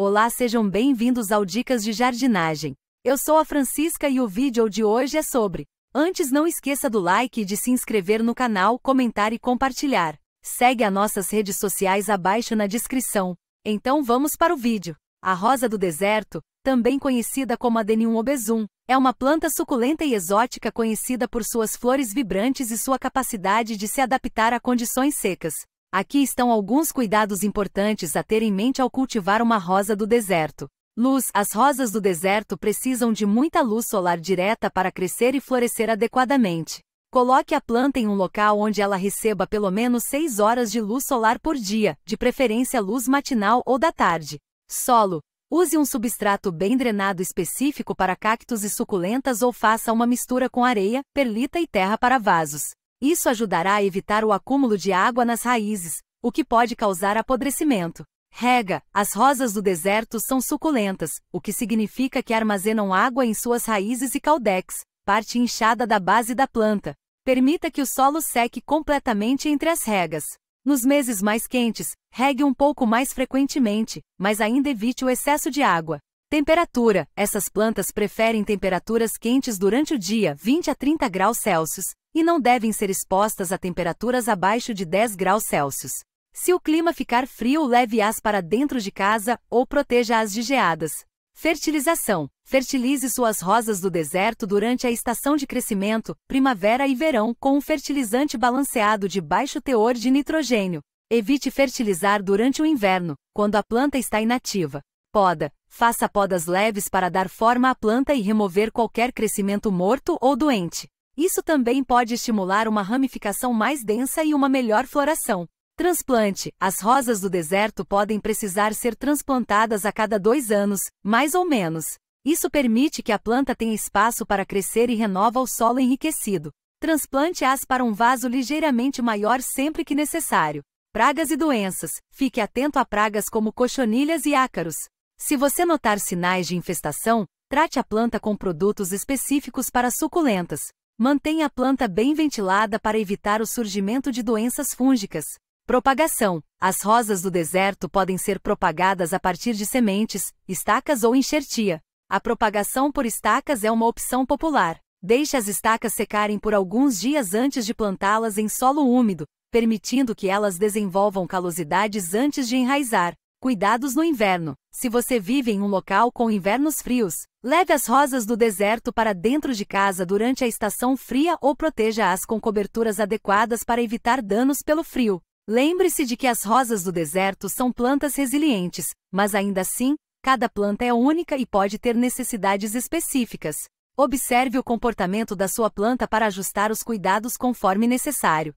Olá, sejam bem-vindos ao Dicas de Jardinagem. Eu sou a Francisca e o vídeo de hoje é sobre. Antes, não esqueça do like e de se inscrever no canal, comentar e compartilhar. Segue as nossas redes sociais abaixo na descrição. Então vamos para o vídeo. A rosa do deserto, também conhecida como Adenium obesum, é uma planta suculenta e exótica conhecida por suas flores vibrantes e sua capacidade de se adaptar a condições secas. Aqui estão alguns cuidados importantes a ter em mente ao cultivar uma rosa do deserto. Luz: As rosas do deserto precisam de muita luz solar direta para crescer e florescer adequadamente. Coloque a planta em um local onde ela receba pelo menos 6 horas de luz solar por dia, de preferência luz matinal ou da tarde. Solo: Use um substrato bem drenado específico para cactos e suculentas ou faça uma mistura com areia, perlita e terra para vasos. Isso ajudará a evitar o acúmulo de água nas raízes, o que pode causar apodrecimento. Rega, as rosas do deserto são suculentas, o que significa que armazenam água em suas raízes e caldex, parte inchada da base da planta. Permita que o solo seque completamente entre as regas. Nos meses mais quentes, regue um pouco mais frequentemente, mas ainda evite o excesso de água. Temperatura: essas plantas preferem temperaturas quentes durante o dia, 20 a 30 graus Celsius, e não devem ser expostas a temperaturas abaixo de 10 graus Celsius. Se o clima ficar frio, leve-as para dentro de casa ou proteja-as de geadas. Fertilização: Fertilize suas rosas do deserto durante a estação de crescimento, primavera e verão, com um fertilizante balanceado de baixo teor de nitrogênio. Evite fertilizar durante o inverno, quando a planta está inativa. Poda: Faça podas leves para dar forma à planta e remover qualquer crescimento morto ou doente. Isso também pode estimular uma ramificação mais densa e uma melhor floração. Transplante. As rosas do deserto podem precisar ser transplantadas a cada dois anos, mais ou menos. Isso permite que a planta tenha espaço para crescer e renova o solo enriquecido. Transplante-as para um vaso ligeiramente maior sempre que necessário. Pragas e doenças. Fique atento a pragas como cochonilhas e ácaros. Se você notar sinais de infestação, trate a planta com produtos específicos para suculentas. Mantenha a planta bem ventilada para evitar o surgimento de doenças fúngicas. Propagação: As rosas do deserto podem ser propagadas a partir de sementes, estacas ou enxertia. A propagação por estacas é uma opção popular. Deixe as estacas secarem por alguns dias antes de plantá-las em solo úmido, permitindo que elas desenvolvam calosidades antes de enraizar. Cuidados no inverno. Se você vive em um local com invernos frios, leve as rosas do deserto para dentro de casa durante a estação fria ou proteja-as com coberturas adequadas para evitar danos pelo frio. Lembre-se de que as rosas do deserto são plantas resilientes, mas ainda assim, cada planta é única e pode ter necessidades específicas. Observe o comportamento da sua planta para ajustar os cuidados conforme necessário.